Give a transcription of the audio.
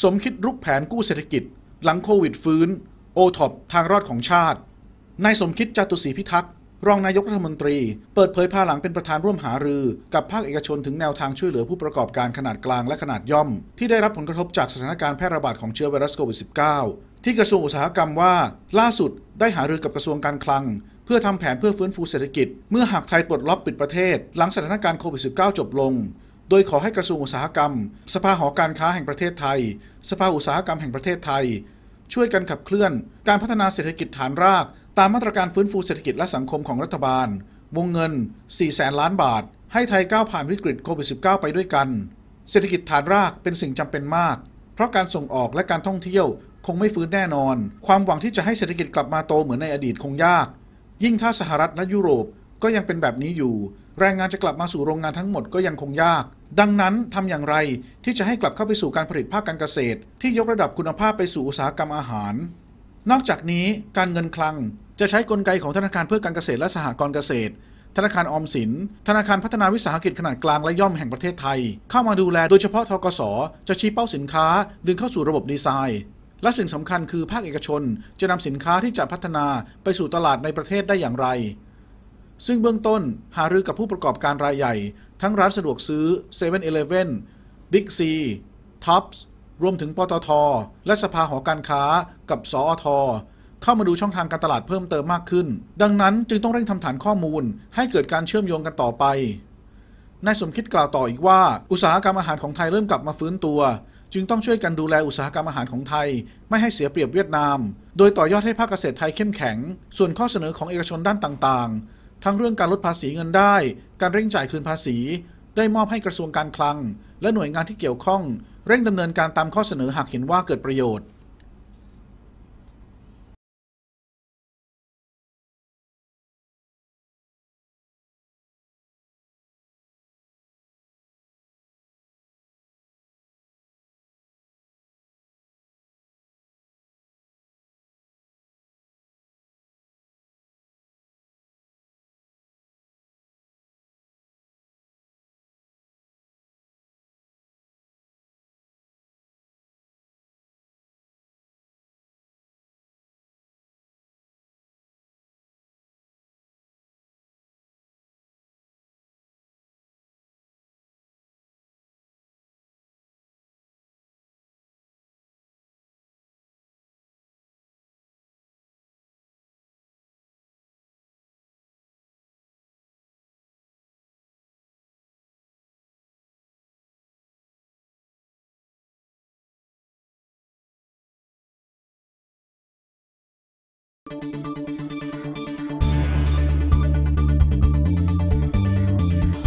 สมคิดรุกแผนกู้เศรษฐกิจ หลังโควิดฟื้น โอท็อปทางรอดของชาตินายสมคิดจตุศรีพิทักษ์ รองนายกรัฐมนตรีเปิดเผยภายหลังเป็นประธานร่วมหารือ กับภาคเอกชนถึงแนวทางช่วยเหลือผู้ประกอบการขนาดกลางและขนาดย่อมที่ได้รับผลกระทบจากสถานการณ์แพร่ระบาดของเชื้อไวรัสโควิด -19 ที่กระทรวงอุตสาหกรรมว่า ล่าสุดได้หารือกับกระทรวงการคลัง เพื่อทำแผนเพื่อฟื้นฟูเศรษฐกิจ เมื่อหากไทยปลดล็อกปิดประเทศหลังสถานการณ์โควิด -19 จบลงโดยขอให้กระทรวงอุตสาหกรรม สภาหอการค้าแห่งประเทศไทย สภาอุตสาหกรรมแห่งประเทศไทย ช่วยกันขับเคลื่อน การพัฒนาเศรษฐกิจฐานราก ตามมาตรการฟื้นฟูเศรษฐกิจและสังคมของรัฐบาล วงเงิน4แสนล้านบาท ให้ไทยก้าวผ่านวิกฤตโควิด -19 ไปด้วยกัน เศรษฐกิจฐานรากเป็นสิ่งจำเป็นมาก เพราะการส่งออกและการท่องเที่ยวคงไม่ฟื้นแน่นอน ความหวังที่จะให้เศรษฐกิจกลับมาโตเหมือนในอดีตคงยาก ยิ่งถ้าสหรัฐและยุโรปก็ยังเป็นแบบนี้อยู่แรงงานจะกลับมาสู่โรงงานทั้งหมดก็ยังคงยาก ดังนั้นทำอย่างไรที่จะให้กลับเข้าไปสู่การผลิตภาคการเกษตร ที่ยกระดับคุณภาพไปสู่อุตสาหกรรมอาหาร นอกจากนี้การเงินคลังจะใช้กลไกของธนาคารเพื่อการเกษตรและสหกรณ์เกษตร ธนาคารออมสิน ธนาคารพัฒนาวิสาหกิจขนาดกลางและย่อมแห่งประเทศไทย เข้ามาดูแล โดยเฉพาะทกศจะชี้เป้าสินค้า ดึงเข้าสู่ระบบดีไซน์ และสิ่งสำคัญคือภาคเอกชน จะนำสินค้าที่จะพัฒนาไปสู่ตลาดในประเทศได้อย่างไรซึ่งเบื้องต้นหารือกับผู้ประกอบการรายใหญ่ ทั้งร้านสะดวกซื้อ7 e เ e ่ e อ e ่นบิ๊กซีท็อปส์รวมถึงปตทและสภาหอการค้ากับสอท เข้ามาดูช่องทางการตลาดเพิ่มเติมมากขึ้น ดังนั้นจึงต้องเร่งทำฐานข้อมูล ให้เกิดการเชื่อมโยงกันต่อไปนายสมคิดกล่าวต่ออีกว่า อุตสาหกรรมอาหารของไทยเริ่มกลับมาฟื้นตัว จึงต้องช่วยกันดูแลอุตสาหกรรมอาหารของไทยไม่ให้เสียเปรียบเวียดนาม โดยต่อยอดให้ภาคเกษตรไทยเข้มแข็ง ส่วนข้อเสนอของเอกชนด้านต่างๆทั้งเรื่องการลดภาษีเงินได้ การเร่งจ่ายคืนภาษี ได้มอบให้กระทรวงการคลัง และหน่วยงานที่เกี่ยวข้อง เร่งดำเนินการตามข้อเสนอหากเห็นว่าเกิดประโยชน์